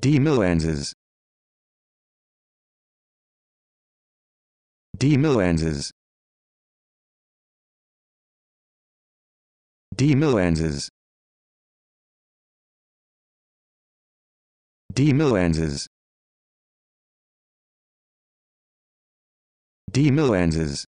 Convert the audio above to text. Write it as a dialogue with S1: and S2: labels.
S1: D D Demilenses. D Demilenses. D Demilenses.